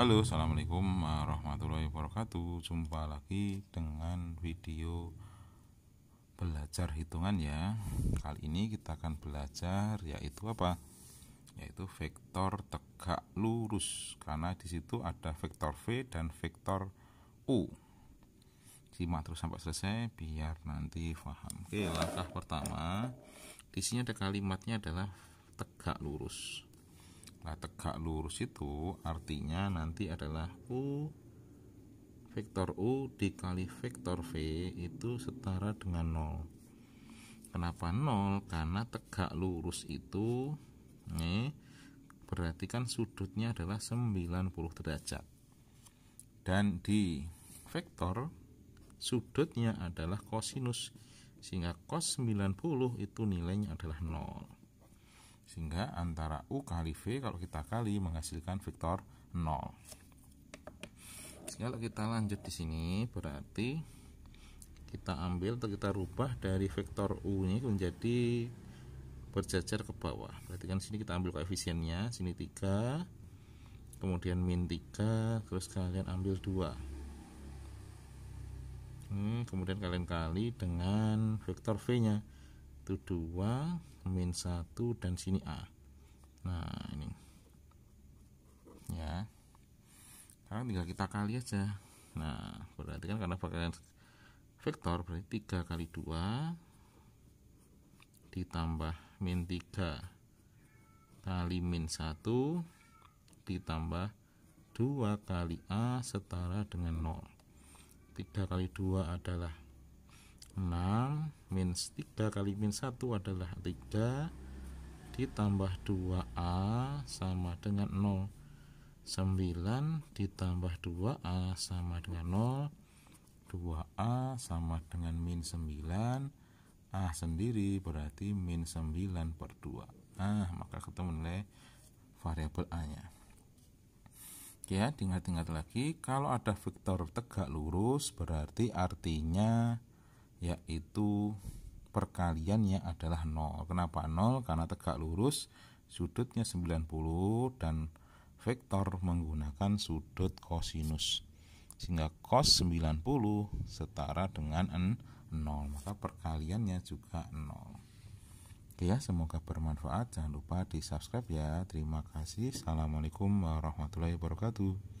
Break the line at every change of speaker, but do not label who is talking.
Halo, assalamualaikum warahmatullahi wabarakatuh. Jumpa lagi dengan video belajar hitungan ya. Kali ini kita akan belajar yaitu apa? Yaitu vektor tegak lurus karena di situ ada vektor v dan vektor u. Simak terus sampai selesai biar nanti paham. Oke, langkah pertama di sini ada kalimatnya adalah tegak lurus Nah tegak lurus itu artinya nanti adalah U Vektor U dikali vektor V itu setara dengan 0 Kenapa 0? Karena tegak lurus itu nih, Berarti kan sudutnya adalah 90 derajat Dan di vektor sudutnya adalah kosinus Sehingga cos 90 itu nilainya adalah 0 sehingga antara U kali V kalau kita kali menghasilkan vektor 0. Kalau kita lanjut di sini berarti kita ambil atau kita rubah dari vektor U ini menjadi berjajar ke bawah. Berarti kan sini kita ambil koefisiennya, sini 3, kemudian min 3, terus kalian ambil 2. Hmm, kemudian kalian kali dengan vektor V-nya 2 min 1 dan sini A nah ini ya sekarang tinggal kita kali aja nah berarti kan karena pakaian vektor berarti 3 kali 2 ditambah min 3 kali min 1 ditambah 2 kali A setara dengan 0 3 kali 2 adalah 6 min 3 kali min 1 adalah 3 ditambah 2A sama dengan 0 9 ditambah 2A sama dengan 0 2A sama dengan min 9 A sendiri berarti min 9 per 2 Nah maka ketemu nilai variabel A nya Oke Ya, ingat ingat lagi, kalau ada vektor tegak lurus berarti artinya yaitu perkaliannya adalah 0. Kenapa 0? Karena tegak lurus sudutnya 90 dan vektor menggunakan sudut kosinus. Sehingga cos 90 setara dengan 0, maka perkaliannya juga 0. Oke ya, semoga bermanfaat. Jangan lupa di-subscribe ya. Terima kasih. Assalamualaikum warahmatullahi wabarakatuh.